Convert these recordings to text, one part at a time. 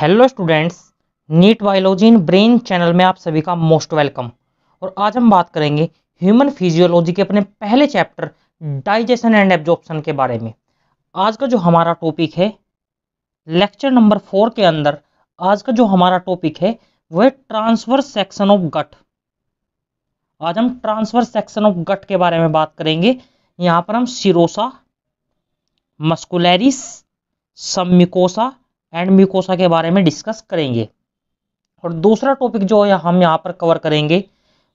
hello students NEET biology in brain channel में आप सभी का मोस्ट वेलकम और आज हम बात करेंगे ह्यूमन फिजियोलॉजी के अपने पहले चैप्टर डाइजेशन एंड एब्जॉर्प्शन के बारे में आज का जो हमारा टॉपिक है लेक्चर नंबर फोर के अंदर आज का जो हमारा टॉपिक है वह ट्रांसफर सेक्शन ऑफ गट आज हम ट्रांसफर सेक्शन ऑफ गट के बारे में बात करेंगे यहाँ पर हम serosa muscularis submucosa and mucosa के बारे में डिस्कस करेंगे और दूसरा टॉपिक जो है हम यहाँ पर कवर करेंगे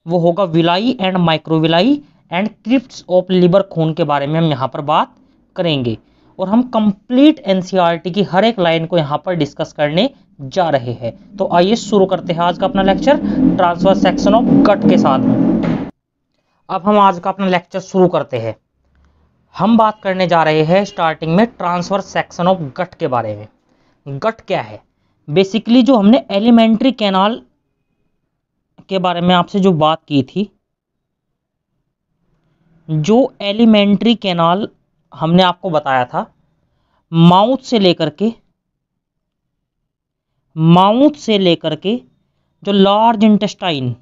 वो होगा villi and microvilli and crypt of Lieberkühn के बारे में हम यहाँ पर बात करेंगे और हम कंप्लीट एनसीईआरटी की हर एक लाइन को यहाँ पर डिस्कस करने जा रहे हैं तो आइए शुरू करते हैं आज का अपना lecture transverse section of gut के साथ में अब हम आज का अपना लेक्चर शुरू करते हैं हम बात करने जा रहे हैं स्टार्टिंग में ट्रांसफर सेक्शन ऑफ गट के बारे में गट क्या है बेसिकली जो हमने एलिमेंट्री कैनाल के बारे में आपसे जो बात की थी जो एलिमेंट्री कैनाल हमने आपको बताया था माउथ से लेकर के माउथ से लेकर के जो लार्ज इंटेस्टाइन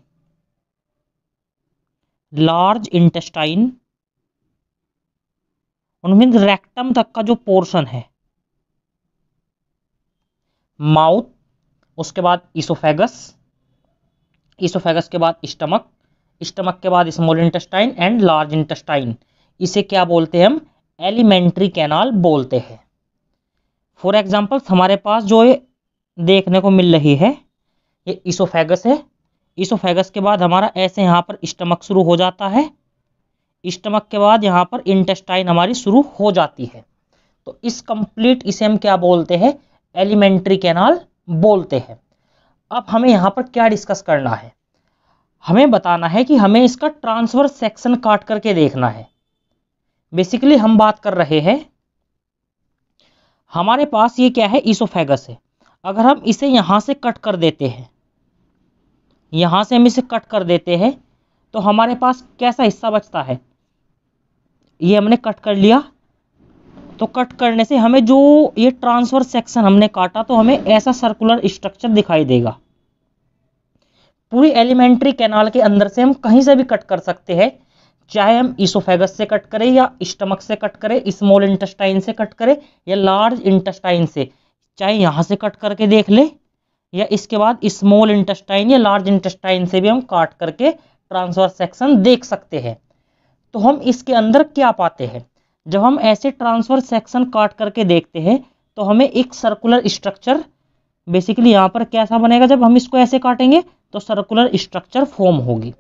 लार्ज इंटेस्टाइन उनमें रेक्टम तक का जो पोर्शन है माउथ उसके बाद इसोफेगस इसोफेगस के बाद स्टमक स्टमक के बाद small intestine and large intestine इसे क्या बोलते हैं हम एलिमेंट्री कैनाल बोलते हैं फॉर एग्जाम्पल हमारे पास जो देखने को मिल रही है ये इसोफेगस है इसोफेगस के बाद हमारा ऐसे यहाँ पर स्टमक शुरू हो जाता है स्टमक के बाद यहाँ पर इंटेस्टाइन हमारी शुरू हो जाती है तो इस कंप्लीट इसे हम क्या बोलते हैं एलिमेंट्री कैनाल बोलते हैं अब हमें यहाँ पर क्या डिस्कस करना है हमें बताना है कि हमें इसका ट्रांसवर सेक्शन काट करके देखना है बेसिकली हम बात कर रहे हैं हमारे पास ये क्या है ईसोफेगस है अगर हम इसे यहाँ से कट कर देते हैं यहाँ से हम इसे कट कर देते हैं तो हमारे पास कैसा हिस्सा बचता है ये हमने कट कर लिया तो कट करने से हमें जो ये ट्रांसफर सेक्शन हमने काटा तो हमें ऐसा सर्कुलर स्ट्रक्चर दिखाई देगा पूरी एलिमेंट्री कैनाल के अंदर से हम कहीं से भी कट कर सकते हैं चाहे हम इसोफेगस से कट करें या स्टमक से कट करें स्मॉल इंटेस्टाइन से कट करें या लार्ज इंटेस्टाइन से चाहे यहाँ से कट करके देख लें या इसके बाद स्मॉल इंटेस्टाइन या लार्ज इंटेस्टाइन से भी हम काट करके ट्रांसफर सेक्शन देख सकते हैं तो हम इसके अंदर क्या पाते हैं जब हम ऐसे ट्रांसफर सेक्शन काट करके देखते हैं तो हमें एक सर्कुलर स्ट्रक्चर बेसिकली यहाँ पर कैसा बनेगा जब हम इसको ऐसे काटेंगे तो सर्कुलर स्ट्रक्चर फॉर्म होगी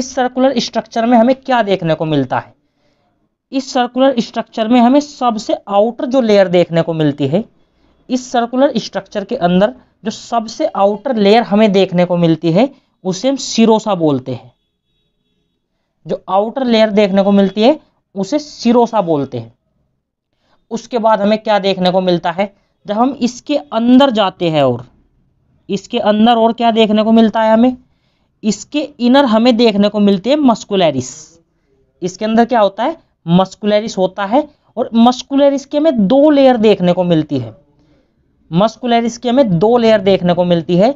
इस सर्कुलर स्ट्रक्चर में हमें क्या देखने को मिलता है इस सर्कुलर स्ट्रक्चर में हमें सबसे आउटर जो लेयर देखने को मिलती है इस सर्कुलर स्ट्रक्चर के अंदर जो सबसे आउटर लेयर हमें देखने को मिलती है उसे हम सिरोसा बोलते हैं जो आउटर लेयर देखने को मिलती है उसे सिरोसा बोलते हैं उसके बाद हमें क्या देखने को मिलता है जब हम इसके अंदर जाते हैं और इसके अंदर और क्या देखने को मिलता है हमें इसके इनर हमें देखने को मिलते हैं मस्कुलरिस इसके अंदर क्या होता है मस्कुलरिस होता है और मस्कुलरिस के हमें दो लेयर देखने को मिलती है मस्कुलरिस के हमें दो लेयर देखने को मिलती है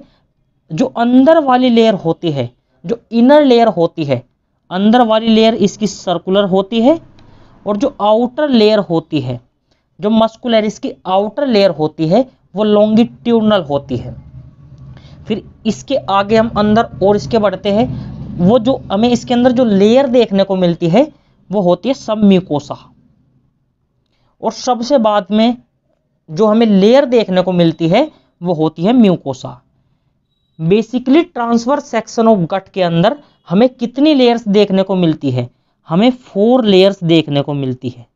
जो अंदर वाली लेयर होती है जो इनर लेयर होती है अंदर वाली लेयर इसकी सर्कुलर होती है और जो आउटर लेयर होती है जो मस्कुलर इसकी आउटर लेयर होती है वो लॉन्गिट्यूडनल होती है फिर इसके आगे हम अंदर और इसके बढ़ते हैं वो जो हमें इसके अंदर जो लेयर देखने को मिलती है वो होती है सब म्यूकोसा और सबसे बाद में जो हमें लेयर देखने को मिलती है वो होती है mucosa basically transverse section of gut के अंदर हमें कितनी लेयर्स देखने को मिलती है हमें फोर लेयर्स देखने को मिलती है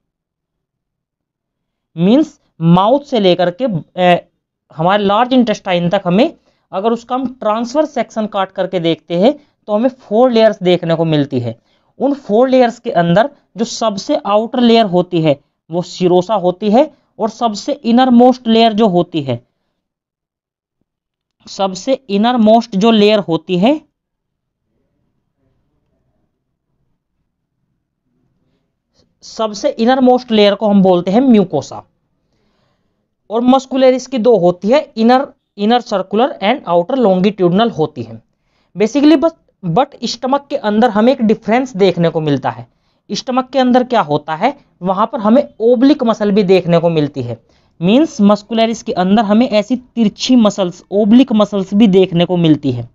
मीन्स माउथ से लेकर के ए, हमारे लार्ज इंटेस्टाइन तक हमें अगर उसका हम ट्रांसफर सेक्शन काट करके देखते हैं तो हमें फोर लेयर्स देखने को मिलती है उन फोर लेयर्स के अंदर जो सबसे आउटर लेयर होती है वो सिरोसा होती है और सबसे इनर मोस्ट लेयर जो होती है सबसे इनर मोस्ट जो लेयर होती है सबसे इनर मोस्ट लेयर को हम बोलते हैं म्यूकोसा और मस्कुलर इसकी दो होती है inner inner circular and outer longitudinal होती है बेसिकली बस बट स्टमक के अंदर हमें एक डिफरेंस देखने को मिलता है स्टमक के अंदर क्या होता है वहां पर हमें ओब्लिक मसल भी देखने को मिलती है मीन्स मस्कुलरिस के अंदर हमें ऐसी तिरछी मसल्स ओब्लिक मसल्स भी देखने को मिलती है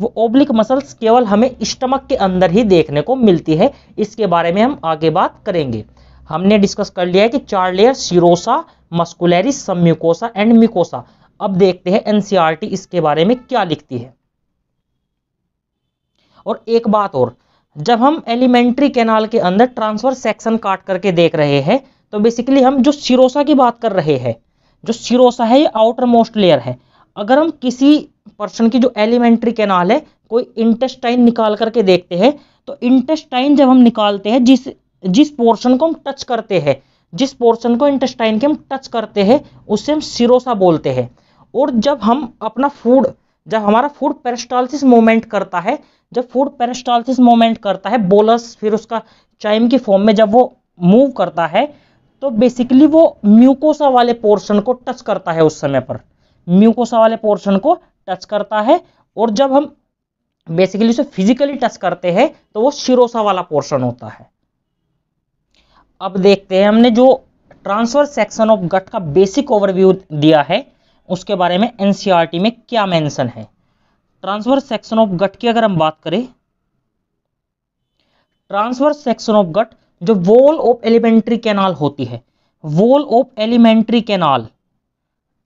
वो ओब्लिक मसल्स केवल हमें स्टमक के अंदर ही देखने को मिलती है इसके बारे में हम आगे बात करेंगे हमने डिस्कस कर लिया है कि चार layer serosa muscularis submucosa and mucosa अब देखते हैं एनसीईआरटी e इसके बारे में क्या लिखती है और एक बात और जब हम एलिमेंट्री कैनाल के अंदर ट्रांसफर सेक्शन काट करके देख रहे हैं तो बेसिकली हम जो सिरोसा की बात कर रहे हैं जो सिरोसा है ये आउटर मोस्ट लेयर है अगर हम किसी पर्सन की जो एलिमेंट्री कैनाल है कोई इंटेस्टाइन निकाल करके देखते हैं तो इंटेस्टाइन जब हम निकालते हैं जिस जिस पोर्शन को हम टच करते हैं जिस पोर्शन को इंटेस्टाइन के हम टच करते हैं उससे हम सिरोसा बोलते हैं और जब हम अपना फूड जब हमारा फूड पेरेस्टालसिस मोमेंट करता है जब फूड पेरेस्टालसिस मोमेंट करता है बोलस फिर उसका चाइम की फॉर्म में जब वो मूव करता है तो बेसिकली वो म्यूकोसा वाले पोर्शन को टच करता है उस समय पर म्यूकोसा वाले पोर्शन को टच करता है और जब हम बेसिकली उसे फिजिकली टच करते हैं तो वो शिरोसा वाला पोर्शन होता है अब देखते हैं हमने जो ट्रांसफर सेक्शन ऑफ गट का बेसिक ओवरव्यू दिया है उसके बारे में एनसीईआरटी में क्या मेंशन है ट्रांसफर सेक्शन ऑफ गट की अगर हम बात करें ट्रांसफर सेक्शन ऑफ गट जो वोल ऑफ एलिमेंट्री कैनाल होती है wall of alimentary canal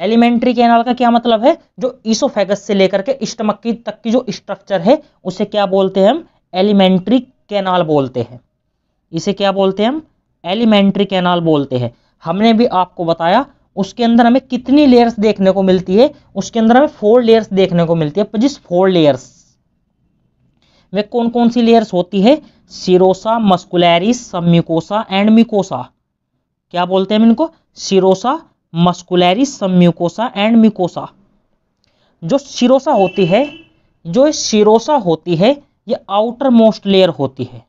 alimentary canal का क्या मतलब है जो इसोफेगस से लेकर के स्टमक की तक की जो स्ट्रक्चर है उसे क्या बोलते हैं हम एलिमेंट्री कैनाल बोलते हैं इसे क्या बोलते हैं हम एलिमेंट्री कैनाल बोलते हैं हमने भी आपको बताया उसके अंदर हमें कितनी लेयर्स देखने को मिलती है उसके अंदर हमें फोर लेयर्स देखने को मिलती है जिस फोर लेयर्स में कौन कौन सी लेयर्स होती है serosa muscularis submucosa and mucosa क्या बोलते हैं इनको serosa muscularis submucosa and mucosa जो सिरोसा होती है जो सिरोसा होती है ये आउटर मोस्ट लेयर होती है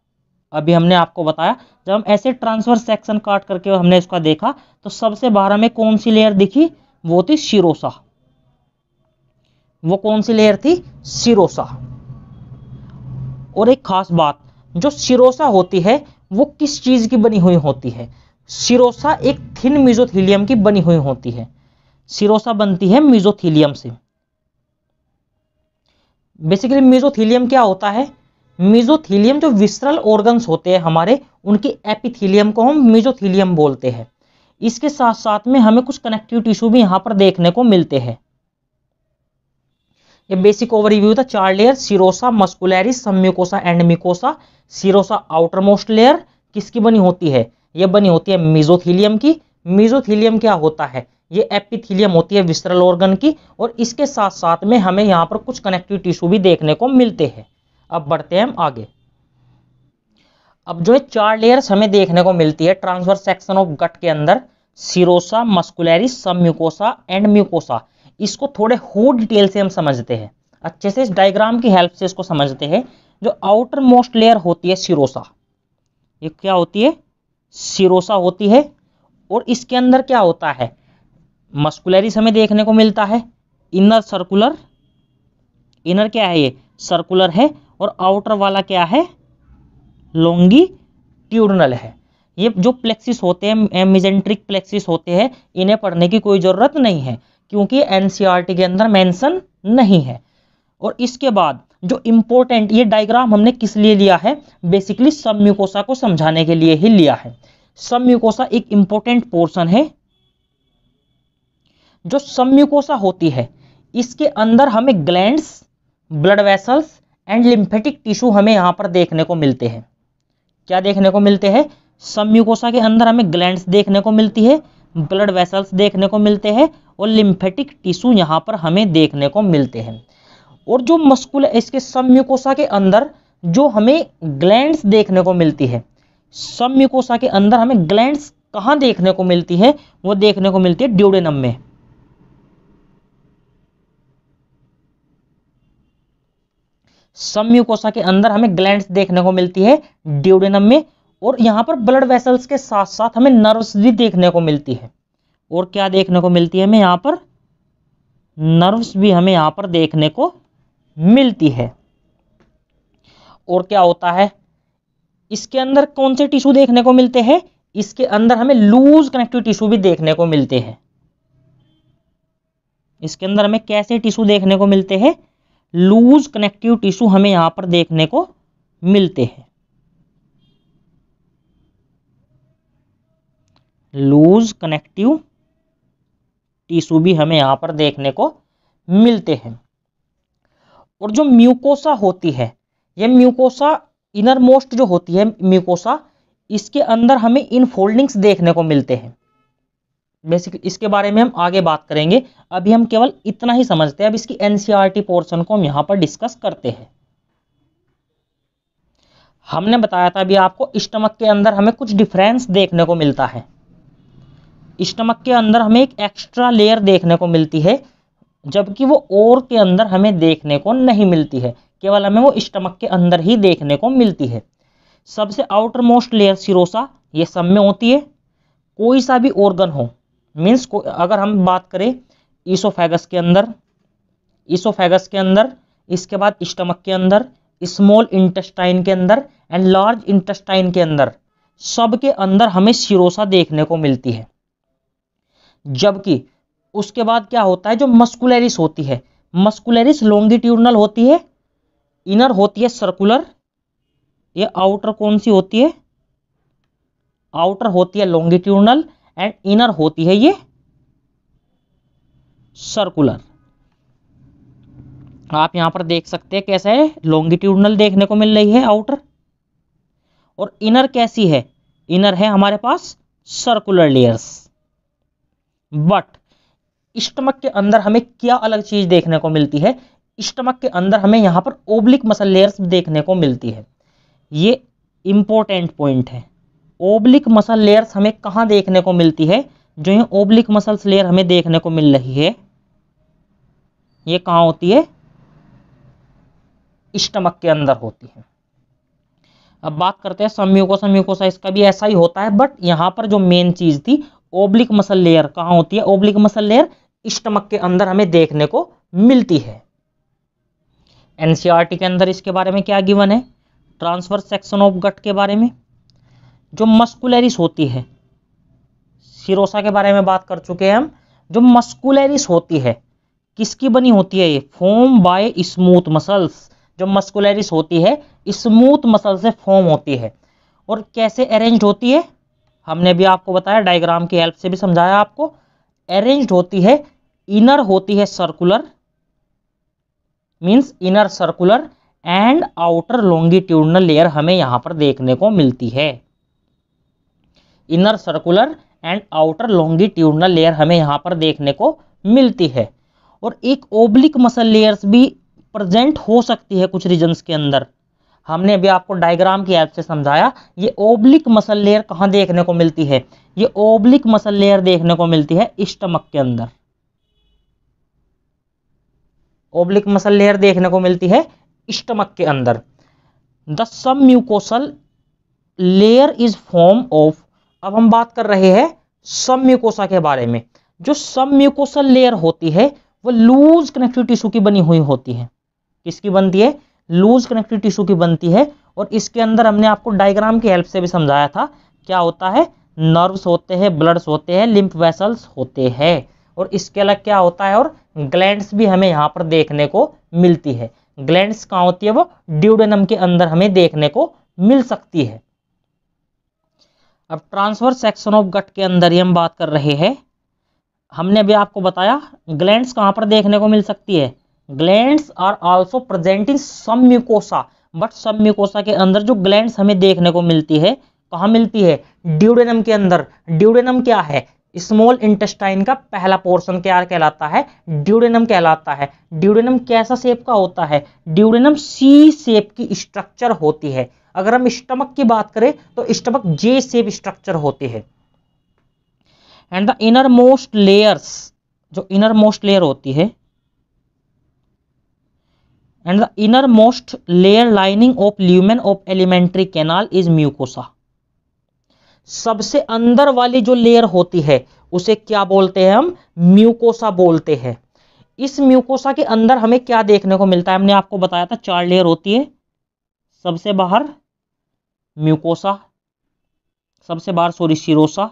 अभी हमने आपको बताया जब हम ऐसे ट्रांसफर सेक्शन काट करके हमने इसका देखा तो सबसे बाहर में कौन सी लेयर दिखी वो थी सिरोसा वो कौन सी लेयर थी सिरोसा और एक खास बात जो सिरोसा होती है वो किस चीज़ की बनी हुई होती है सिरोसा एक थिन मिजोथीलियम की बनी हुई होती है सिरोसा बनती है मिजोथीलियम से बेसिकली मिजोथीलियम क्या होता है मिजोथीलियम जो विसरल ऑर्गन्स होते हैं हमारे उनके एपिथीलियम को हम मिजोथीलियम बोलते हैं इसके साथ साथ में हमें कुछ कनेक्टिव टिश्यू भी यहाँ पर देखने को मिलते हैं ये बेसिक ओवरव्यू था चार layer serosa muscularis submucosa and mucosa serosa outermost layer किसकी बनी होती है ये बनी होती है मिजोथीलियम की मिजोथीलियम क्या होता है ये एपिथिलियम होती है विस्तरल ऑर्गन की और इसके साथ साथ में हमें यहाँ पर कुछ कनेक्टिव टिश्यू भी देखने को मिलते हैं अब बढ़ते हैं हम आगे अब जो है चार लेयर्स हमें देखने को मिलती है ट्रांसफर सेक्शन ऑफ गट के अंदर सिरोसा मस्कुलरिस सब एंड म्यूकोसा इसको थोड़े हो डिटेल से हम समझते हैं अच्छे से इस डायग्राम की हेल्प से इसको समझते हैं जो आउटर मोस्ट लेयर होती है सिरोसा ये क्या होती है सिरोसा होती है और इसके अंदर क्या होता है मस्कुलरिस हमें देखने को मिलता है इनर सर्कुलर इनर क्या है ये सर्कुलर है और आउटर वाला क्या है लोंगी ट्यूडनल है ये जो प्लेक्सिस होते हैं एमिजेंट्रिक प्लेक्सिस होते हैं इन्हें पढ़ने की कोई ज़रूरत नहीं है क्योंकि एन e के अंदर मैंसन नहीं है और इसके बाद जो इम्पोर्टेंट ये डायग्राम हमने किस लिए लिया है बेसिकली सब म्यूकोसा को समझाने के लिए ही लिया है सब म्यूकोसा एक इम्पोर्टेंट पोर्शन है जो सब म्यूकोसा होती है इसके अंदर हमें glands blood vessels and lymphatic tissue हमें यहाँ पर देखने को मिलते हैं क्या देखने को मिलते हैं सब म्यूकोसा के अंदर हमें ग्लैंड्स देखने को मिलती है ब्लड वेसल्स देखने को मिलते हैं और लिम्फेटिक टिश्यू यहाँ पर हमें देखने को मिलते हैं और जो मस्कुल इसके सम्युकोसा के अंदर जो हमें ग्लैंड देखने को मिलती है सम्युकोसा के अंदर हमें ग्लैंड कहाँ देखने को मिलती है वो देखने को मिलती है ड्यूडेनम में सम्युकोसा के अंदर हमें ग्लैंड्स देखने को मिलती है ड्यूडेनम में और यहाँ पर ब्लड वेसल्स के साथ साथ हमें नर्व्स भी देखने को मिलती है और क्या देखने को मिलती है हमें यहाँ पर नर्व्स भी हमें यहाँ पर देखने को मिलती है और क्या होता है इसके अंदर कौन से टिश्यू देखने को मिलते हैं इसके अंदर हमें लूज कनेक्टिव टिश्यू भी देखने को मिलते हैं इसके अंदर हमें कैसे टिश्यू देखने को मिलते हैं लूज कनेक्टिव टिश्यू हमें यहां पर देखने को मिलते हैं लूज कनेक्टिव टिश्यू भी हमें यहाँ पर देखने को मिलते हैं और जो म्यूकोसा होती है यह म्यूकोसा इनर मोस्ट जो होती है म्यूकोसा इसके अंदर हमें इन फोल्डिंग्स देखने को मिलते हैं बेसिकली इसके बारे में हम आगे बात करेंगे अभी हम केवल इतना ही समझते हैं अब इसकी एनसीईआरटी पोर्शन e को हम यहाँ पर डिस्कस करते हैं हमने बताया था अभी आपको स्टमक के अंदर हमें कुछ डिफरेंस देखने को मिलता है स्टमक के अंदर हमें एक एक्स्ट्रा लेयर देखने को मिलती है जबकि वो और के अंदर हमें देखने को नहीं मिलती है केवल हमें वो स्टमक के अंदर ही देखने को मिलती है सबसे आउटर मोस्ट लेयर सिरोसा ये सब में होती है कोई सा भी ऑर्गन हो मीन्स अगर हम बात करें ईसोफेगस के अंदर ईसोफेगस के अंदर इसके बाद स्टमक के अंदर स्मॉल इंटेस्टाइन के अंदर एंड लार्ज इंटेस्टाइन के अंदर सब के अंदर हमें सिरोसा देखने को मिलती है जबकि उसके बाद क्या होता है जो मस्कुलरिस होती है मस्कुलरिस लॉन्गिट्यूडनल होती है इनर होती है सर्कुलर ये आउटर कौन सी होती है आउटर होती है लॉन्गिट्यूडनल एंड इनर होती है ये सर्कुलर आप यहां पर देख सकते हैं कैसा है लॉन्गिट्यूडनल देखने को मिल रही है आउटर और इनर कैसी है इनर है हमारे पास सर्कुलर लेयर्स बट स्टमक के अंदर हमें क्या अलग चीज देखने को मिलती है स्टमक के अंदर हमें यहाँ पर ओब्लिक मसल लेयर्स देखने को मिलती है ये इम्पोर्टेंट पॉइंट है ओब्लिक मसल लेयर्स हमें कहाँ देखने को मिलती है जो ये ओब्लिक मसल्स लेयर हमें देखने को मिल रही है ये कहाँ होती है स्टमक के अंदर होती है अब बात करते हैं सम्यूकोसा म्यूकोसा इसका भी ऐसा ही होता है बट यहाँ पर जो मेन चीज़ थी ओब्लिक मसल लेयर कहाँ होती है ओब्लिक मसल लेयर स्टमक के अंदर हमें देखने को मिलती है एनसीआरटी e के अंदर इसके बारे में क्या गिवन है ट्रांसफर सेक्शन ऑफ गट के बारे में जो मस्कुलरिस होती है सिरोसा के बारे में बात कर चुके हैं हम जो मस्कुलरिस होती है किसकी बनी होती है ये फोम बाय स्मूथ मसल्स जो मस्कुलरिस होती है स्मूथ मसल से फॉर्म होती है और कैसे अरेंज होती है हमने भी आपको बताया डायग्राम की हेल्प से भी समझाया आपको अरेंज होती है इनर होती है circular means inner circular and outer longitudinal layer हमें यहाँ पर देखने को मिलती है inner circular and outer longitudinal layer हमें यहां पर देखने को मिलती है और एक ओब्लिक मसल लेयर्स भी प्रेजेंट हो सकती है कुछ रीजन्स के अंदर हमने अभी आपको डायग्राम की हेल्प से समझाया ये ओब्लिक मसल लेयर कहाँ देखने को मिलती है ये ओब्लिक मसल लेयर देखने को मिलती है स्टमक के अंदर ओब्लिक मसल लेयर देखने को मिलती है स्टमक के अंदर the submucosal layer is form of अब हम बात कर रहे हैं सब म्यूकोसा के बारे में जो सब म्यूकोसल लेयर होती है वो लूज कनेक्टिव टिश्यू की बनी हुई होती है किसकी बनती है लूज कनेक्टिव टिश्यू की बनती है और इसके अंदर हमने आपको डायग्राम की हेल्प से भी समझाया था क्या होता है नर्व्स होते हैं ब्लड्स होते हैं लिम्फ वेसल्स होते हैं और इसके अलग क्या होता है और ग्लैंड्स भी हमें यहाँ पर देखने को मिलती है ग्लैंड्स कहाँ होती है वो ड्यूडेनम के अंदर हमें देखने को मिल सकती है अब ट्रांसफर सेक्शन ऑफ गट के अंदर ही हम बात कर रहे हैं हमने अभी आपको बताया ग्लैंड्स कहाँ पर देखने को मिल सकती है glands are also present in submucosa but submucosa के अंदर जो ग्लैंड्स हमें देखने को मिलती है कहा मिलती है ड्यूडेनम के अंदर ड्यूडेनम क्या है स्मॉल इंटेस्टाइन का पहला पोर्शन क्या कहलाता है ड्यूडेनम कहलाता है ड्यूडेनम कैसा शेप का होता है ड्यूडेनम सी शेप की स्ट्रक्चर होती है अगर हम स्टमक की बात करें तो स्टमक जे शेप स्ट्रक्चर होती है and the innermost layers जो इनर मोस्ट लेयर होती है the innermost layer lining of lumen of alimentary canal is mucosa सबसे अंदर वाली जो लेयर होती है उसे क्या बोलते हैं हम म्यूकोसा बोलते हैं इस म्यूकोसा के अंदर हमें क्या देखने को मिलता है हमने आपको बताया था चार लेयर होती है सबसे बाहर म्यूकोसा सबसे बाहर सॉरी सिरोसा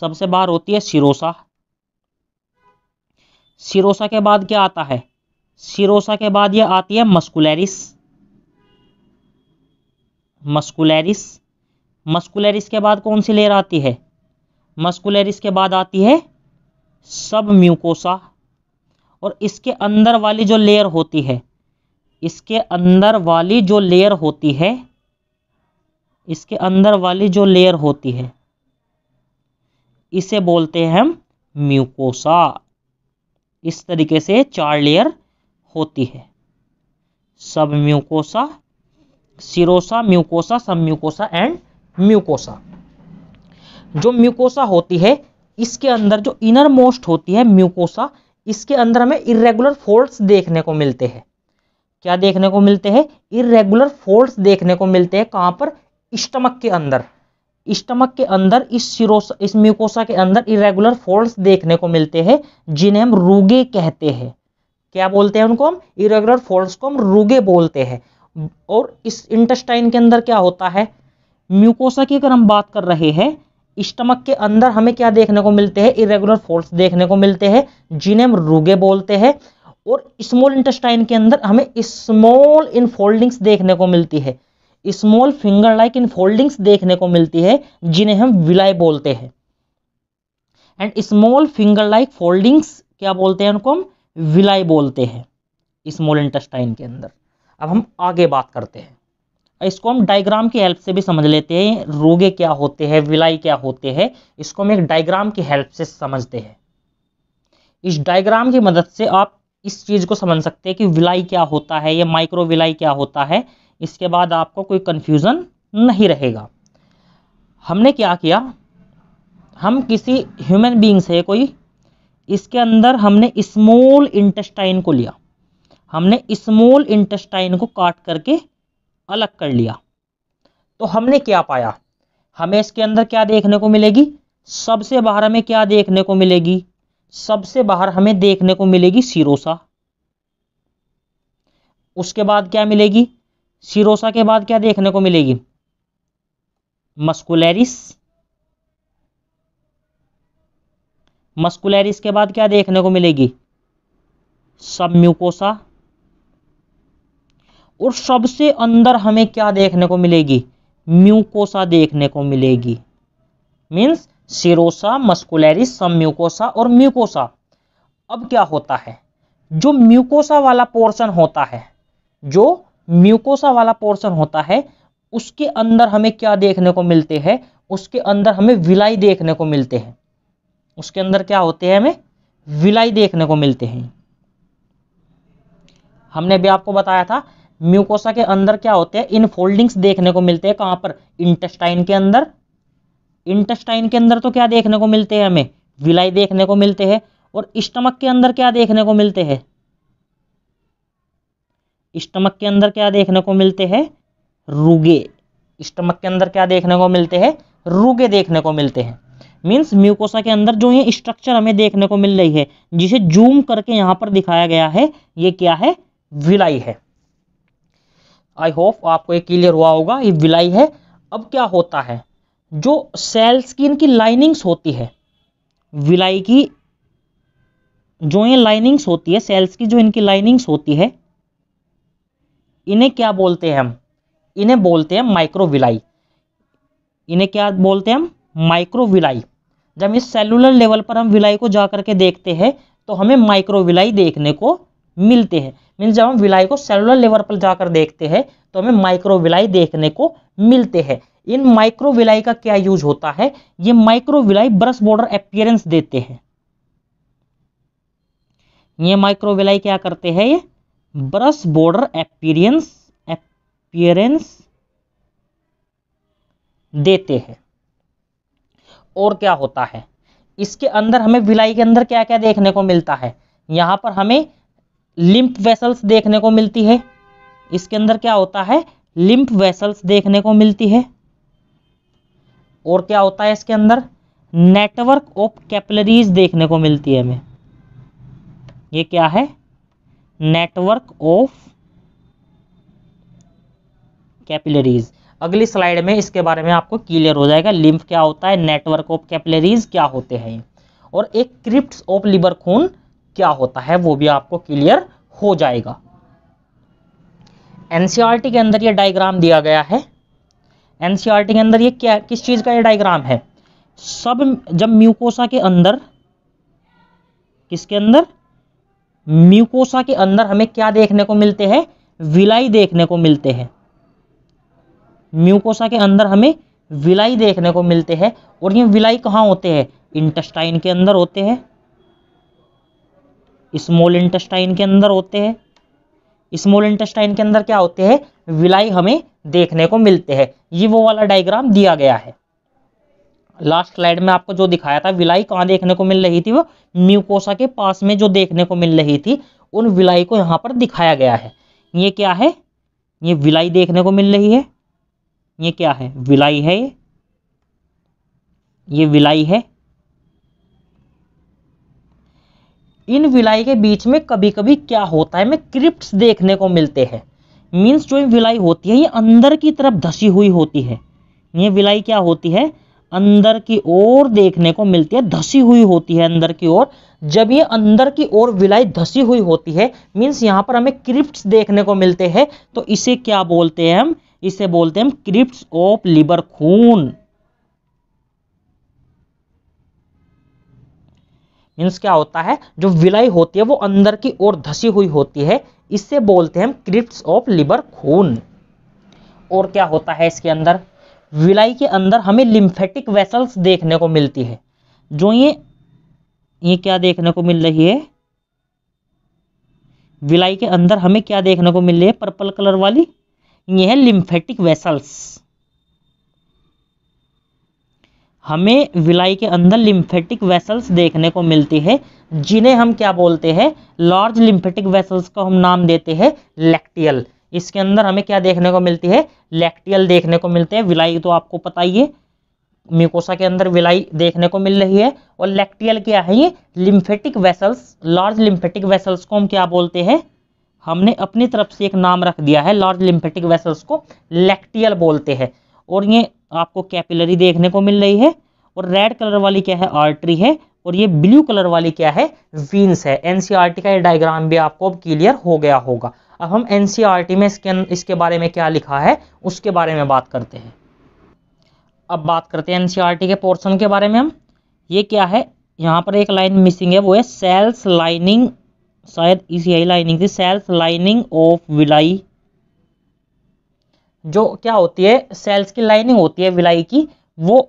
सबसे बाहर होती है सिरोसा सिरोसा के बाद क्या आता है सिरोसा के बाद यह आती है मस्कुलरिस मस्कुलरिस मस्कुलरिस के बाद कौन सी लेयर आती है मस्कुलरिस के बाद आती है सब म्यूकोसा और इसके अंदर वाली जो लेयर होती है इसके अंदर वाली जो लेयर होती है इसके अंदर वाली जो लेयर होती है इसे बोलते हैं हम म्यूकोसा इस तरीके से चार लेयर होती है submucosa serosa mucosa submucosa and mucosa जो म्यूकोसा होती है इसके अंदर जो इनर मोस्ट होती है म्यूकोसा इसके अंदर हमें इरेगुलर फोल्ड्स देखने को मिलते हैं क्या देखने को मिलते हैं इरेगुलर फोल्ड्स देखने को मिलते हैं कहां पर स्टमक के अंदर स्टमक के अंदर इस सिरोसा इस म्यूकोसा के अंदर इरेगुलर फोल्ड्स देखने को मिलते हैं जिन्हें हम रूगे कहते हैं क्या बोलते हैं उनको हम इरेगुलर फोल्ड्स को हम रुगे बोलते हैं और इस इंटेस्टाइन के अंदर क्या होता है म्यूकोसा की अगर हम बात कर रहे हैं स्टमक के अंदर हमें क्या देखने को मिलते हैं इरेगुलर फोल्ड्स देखने को मिलते हैं जिन्हें हम रुगे बोलते हैं और स्मॉल इंटेस्टाइन के अंदर हमें स्मॉल इनफोल्डिंग्स देखने को मिलती है स्मॉल फिंगर लाइक इनफोल्डिंग्स देखने को मिलती है जिन्हें हम विलाय बोलते हैं and small finger like foldings क्या बोलते हैं उनको हम विलाई बोलते हैं स्मॉल इंटेस्टाइन के अंदर अब हम आगे बात करते हैं इसको हम डायग्राम की हेल्प से भी समझ लेते हैं रोगे क्या होते हैं विलाई क्या होते हैं इसको हम एक डायग्राम की हेल्प से समझते हैं इस डायग्राम की मदद से आप इस चीज़ को समझ सकते हैं कि विलाई क्या होता है या माइक्रो विलाई क्या होता है इसके बाद आपको कोई कन्फ्यूज़न नहीं रहेगा हमने क्या किया हम किसी ह्यूमन बींग से कोई इसके अंदर हमने स्मॉल इंटेस्टाइन को लिया हमने स्मॉल इंटेस्टाइन को काट करके अलग कर लिया तो हमने क्या पाया हमें इसके अंदर क्या देखने को मिलेगी सबसे बाहर हमें क्या देखने को मिलेगी सबसे बाहर हमें देखने को मिलेगी सिरोसा उसके बाद क्या मिलेगी सिरोसा के बाद क्या देखने को मिलेगी मस्कुलरिस मस्कुलरिस के बाद क्या देखने को मिलेगी सब म्यूकोसा और सबसे अंदर हमें क्या देखने को मिलेगी म्यूकोसा देखने को मिलेगी means serosa muscularis submucosa और म्यूकोसा अब क्या होता है जो म्यूकोसा वाला पोर्शन होता है जो म्यूकोसा वाला पोर्शन होता है उसके अंदर हमें क्या देखने को मिलते हैं उसके अंदर हमें विलाई देखने को मिलते हैं उसके अंदर क्या होते हैं हमें विलाई देखने को मिलते हैं हमने भी आपको बताया था म्यूकोसा के अंदर क्या होते हैं इन फोल्डिंग्स देखने को मिलते हैं कहां पर इंटेस्टाइन के अंदर इंटेस्टाइन के अंदर तो क्या देखने को मिलते हैं हमें विलाई देखने को मिलते हैं और स्टमक के अंदर क्या देखने को मिलते हैं स्टमक के अंदर क्या देखने को मिलते हैं रुगे स्टमक के अंदर क्या देखने को मिलते हैं रुगे देखने को मिलते हैं मीन्स म्यूकोसा के अंदर जो ये स्ट्रक्चर हमें देखने को मिल रही है जिसे जूम करके यहाँ पर दिखाया गया है ये क्या है विलाई है आई होप आपको ये क्लियर हुआ होगा ये विलाई है अब क्या होता है जो सेल स्किन की लाइनिंग्स होती है विलाई की जो ये लाइनिंग्स होती है सेल्स की जो इनकी लाइनिंग्स होती है इन्हें क्या बोलते हैं हम इन्हें बोलते हैं माइक्रोविलाई इन्हें क्या बोलते हैं हम माइक्रोविलाई जब इस सेलुलर लेवल पर हम विलाई को जा करके देखते हैं तो हमें माइक्रोविलाई देखने को मिलते हैं मीन जब हम विलाई को सेलुलर लेवल पर जाकर देखते हैं तो हमें माइक्रोविलाई देखने को मिलते हैं इन माइक्रोविलाई का क्या यूज होता है ये माइक्रोविलाई ब्रश बॉर्डर अपियरेंस देते हैं ये माइक्रोविलाई क्या करते हैं ये ब्रश बॉर्डर अपियरेंस अपियरेंस देते हैं और क्या होता है इसके अंदर हमें विलाई के अंदर क्या क्या देखने को मिलता है यहाँ पर हमें लिम्प वेसल्स देखने को मिलती है इसके अंदर क्या होता है लिम्प वेसल्स देखने को मिलती है और क्या होता है इसके अंदर नेटवर्क ऑफ कैपलरीज देखने को मिलती है हमें ये क्या है नेटवर्क ऑफ कैपिलरीज अगली स्लाइड में इसके बारे में आपको क्लियर हो जाएगा लिम्फ क्या होता है नेटवर्क ऑफ कैपलरीज क्या होते हैं और एक क्रिप्ट ऑफ लिवर खून क्या होता है वो भी आपको क्लियर हो जाएगा एनसीआरटी के अंदर ये डायग्राम दिया गया है एनसीआरटी के अंदर ये क्या किस चीज़ का ये डायग्राम है सब जब म्यूकोसा के अंदर किसके अंदर म्यूकोसा के अंदर हमें क्या देखने को मिलते हैं विलाई देखने को मिलते हैं म्यूकोसा के अंदर हमें विलाई देखने को मिलते हैं और ये विलाई कहाँ होते हैं इंटेस्टाइन के अंदर होते हैं स्मॉल इंटेस्टाइन के अंदर होते हैं स्मॉल इंटेस्टाइन के अंदर क्या होते हैं विलाई हमें देखने को मिलते हैं ये वो वाला डायग्राम दिया गया है लास्ट स्लाइड में आपको जो दिखाया था विलाई कहाँ देखने को मिल रही थी वो म्यूकोसा के पास में जो देखने को मिल रही थी उन विलाई को यहाँ पर दिखाया गया है ये क्या है ये विलाई देखने को मिल रही है ये क्या है विलाई है ये ये विलाई है इन विलाई के बीच में कभी कभी क्या होता है में क्रिप्ट देखने को मिलते हैं मीन्स जो विलाई होती है ये अंदर की तरफ धसी हुई होती है ये विलाई क्या होती है अंदर की ओर देखने को मिलती है धसी हुई होती है अंदर की ओर जब ये अंदर की ओर विलाई धसी हुई होती है मीन्स यहाँ पर हमें क्रिप्ट देखने को मिलते हैं तो इसे क्या बोलते हैं हम इसे बोलते हैं crypt of Lieberkuhn means क्या होता है जो विलय होती है वो अंदर की ओर धसी हुई होती है इससे बोलते हैं हम क्रिप्ट ऑफ लिवर खून और क्या होता है इसके अंदर विलय के अंदर हमें लिम्फेटिक वेसल्स देखने को मिलती है जो ये ये क्या देखने को मिल रही है विलाई के अंदर हमें क्या देखने को मिल रही है पर्पल कलर वाली ये है लिम्फेटिक वेसल्स हमें विलाई के अंदर लिम्फेटिक वेसल्स देखने को मिलती है जिन्हें हम क्या बोलते हैं लार्ज लिम्फेटिक वेसल्स को हम नाम देते हैं लेक्टियल इसके अंदर हमें क्या देखने को मिलती है लेक्टियल देखने को मिलते हैं विलाई तो आपको पता ही है म्यूकोसा के अंदर विलाई देखने को मिल रही है और लेक्टियल क्या है ये lymphatic vessels large lymphatic vessels को हम क्या बोलते हैं हमने अपनी तरफ से एक नाम रख दिया है लार्ज लिम्फेटिक वेसल्स को लेक्टियल बोलते हैं और ये आपको कैपिलरी देखने को मिल रही है और रेड कलर वाली क्या है आर्टरी है और ये ब्लू कलर वाली क्या है वीन्स है एनसीआरटी e का ये डायग्राम भी आपको अब क्लियर हो गया होगा अब हम एनसीआरटी e में इसके इसके बारे में क्या लिखा है उसके बारे में बात करते हैं अब बात करते हैं एनसीआरटी e के पोर्सन के बारे में हम ये क्या है यहाँ पर एक लाइन मिसिंग है वो है सेल्स लाइनिंग शायद इसी आई लाइनिंग थी सेल्फ लाइनिंग ऑफ विलाई जो क्या होती है सेल्स की लाइनिंग होती है विलाई की वो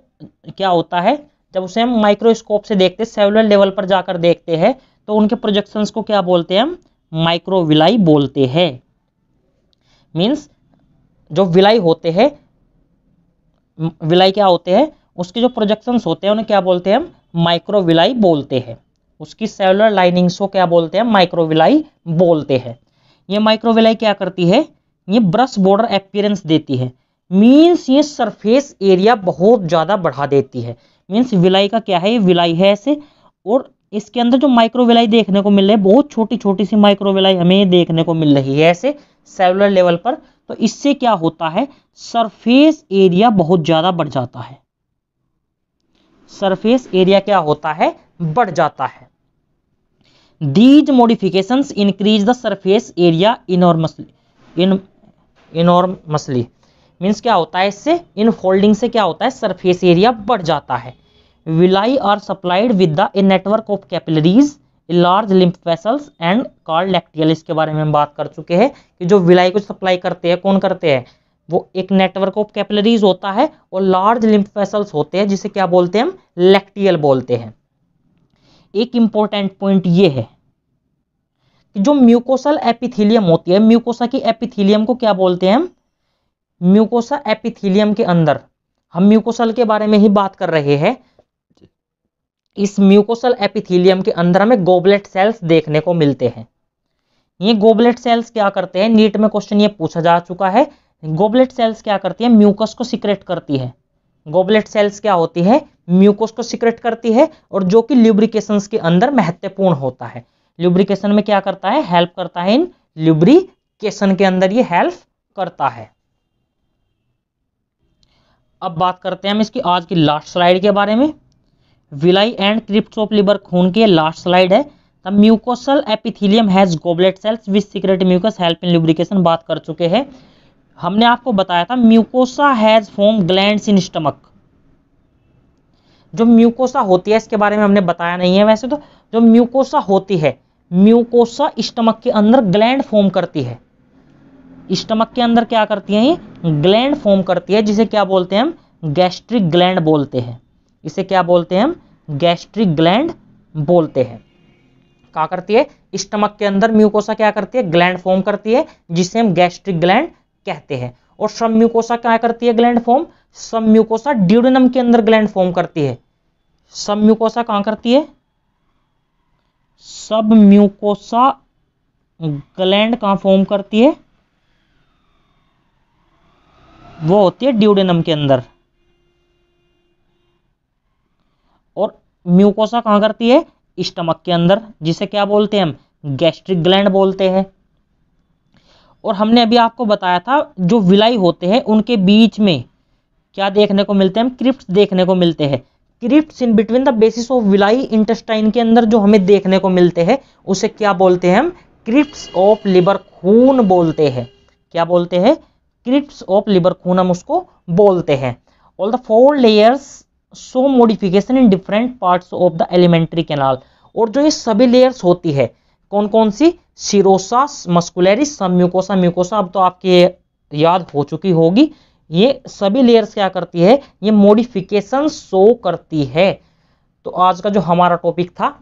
क्या होता है जब उसे हम माइक्रोस्कोप से देखते हैं सेलुलर लेवल पर जाकर देखते हैं तो उनके प्रोजेक्शंस को क्या बोलते हैं हम माइक्रोविलाई बोलते हैं मीन्स जो विलाई होते हैं विलाई क्या होते हैं उसके जो प्रोजेक्शंस होते हैं उन्हें क्या बोलते हैं हम माइक्रोविलाई बोलते हैं उसकी सेलुलर लाइनिंग्स को क्या बोलते हैं माइक्रोविलाई बोलते हैं ये माइक्रोविलाई क्या करती है ये ब्रश बॉर्डर अपियरेंस देती है मीन्स ये सरफेस एरिया बहुत ज़्यादा बढ़ा देती है मीन्स विलाई का क्या है ये विलाई है ऐसे और इसके अंदर जो माइक्रोविलाई देखने को मिल रही है बहुत छोटी छोटी सी माइक्रोविलाई हमें देखने को मिल रही है ऐसे सेलुलर लेवल पर तो इससे क्या होता है सरफेस एरिया बहुत ज़्यादा बढ़ जाता है सरफेस एरिया क्या होता है बढ़ जाता है these modification increase the surface area enormously enormously means क्या होता है इससे इन फोल्डिंग से क्या होता है सरफेस एरिया बढ़ जाता है villi are supplied with the a network of capillaries large lymph vessels and called lacteal इसके बारे में हम बात कर चुके हैं कि जो विलाई को सप्लाई करते हैं कौन करते हैं वो एक नेटवर्क ऑफ कैपिलरीज होता है और लार्ज लिम्फ वेसल्स होते हैं जिसे क्या बोलते हैं हम लैक्टियल बोलते हैं एक इंपॉर्टेंट पॉइंट ये है कि जो म्यूकोसल एपिथिलियम होती है म्यूकोसा की एपिथिलियम को क्या बोलते हैं हम म्यूकोसा एपिथिलियम के अंदर हम म्यूकोसल के बारे में ही बात कर रहे हैं इस म्यूकोसल एपिथिलियम के अंदर हमें गोबलेट सेल्स देखने को मिलते हैं ये गोबलेट सेल्स क्या करते हैं नीट में क्वेश्चन ये पूछा जा चुका है गोबलेट सेल्स क्या करती है म्यूकस को सिक्रेट करती है गोबलेट सेल्स क्या होती है म्यूकोस को सिक्रेट करती है और जो कि ल्यूब्रिकेशंस के अंदर महत्वपूर्ण होता है ल्यूब्रिकेशन में क्या करता है हेल्प करता है इन ल्यूब्रिकेशन के अंदर ये हेल्प करता है अब बात करते हैं हम इसकी आज की लास्ट स्लाइड के बारे में villi and crypt of Lieberkuhn की लास्ट स्लाइड है the mucosal epithelium has goblet cells which secrete mucus help in lubrication बात कर चुके हैं हमने आपको बताया था mucosa has form gland in stomach जो म्यूकोसा होती है इसके बारे में हमने बताया नहीं है वैसे तो जो म्यूकोसा होती है म्यूकोसा स्टमक के अंदर ग्लैंड फॉर्म करती है स्टमक के अंदर क्या करती है ये ग्लैंड फॉर्म करती है जिसे क्या बोलते हैं हम गैस्ट्रिक ग्लैंड बोलते हैं इसे क्या बोलते हैं हम गैस्ट्रिक ग्लैंड बोलते हैं क्या करती है स्टमक के अंदर म्यूकोसा क्या करती है ग्लैंड फॉर्म करती है जिसे हम गैस्ट्रिक ग्लैंड कहते हैं और सम्यूकोसा क्या करती है ग्लैंड फॉर्म सम्यूकोसा ड्यूडनम के अंदर ग्लैंड फॉर्म करती है सम्यूकोसा कहां करती है सब म्यूकोसा ग्लैंड कहां फॉर्म करती है वो होती है ड्यूडेनम के अंदर और म्यूकोसा कहां करती है स्टमक के अंदर जिसे क्या बोलते हैं हम गैस्ट्रिक ग्लैंड बोलते हैं और हमने अभी आपको बताया था जो विलाई होते हैं उनके बीच में क्या देखने को मिलते हैं क्रिप्ट देखने को मिलते हैं crypt in between the basis of villi intestine के अंदर जो हमें देखने को मिलते हैं उसे क्या बोलते हैं हम क्रिप्ट ऑफ लिबर खून बोलते हैं क्या बोलते हैं क्रिप्ट ऑफ लिबर खून हम उसको बोलते हैं all the four layers so modification in different parts of the alimentary canal और जो ये सभी लेयर्स होती है कौन कौन सी सिरोसा मस्कुलरिस सम्यूकोसा म्यूकोसा अब तो आपके याद हो चुकी होगी ये सभी लेयर्स क्या करती है ये मोडिफिकेशन शो करती है तो आज का जो हमारा टॉपिक था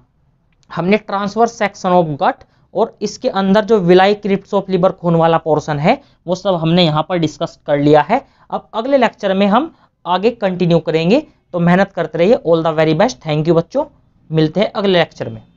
हमने ट्रांसफर सेक्शन ऑफ गट और इसके अंदर जो विलाई क्रिप्स ऑफ लिबर खून वाला पोर्शन है वो सब हमने यहाँ पर डिस्कस कर लिया है अब अगले लेक्चर में हम आगे कंटिन्यू करेंगे तो मेहनत करते रहिए all the very best thank you बच्चों मिलते हैं अगले लेक्चर में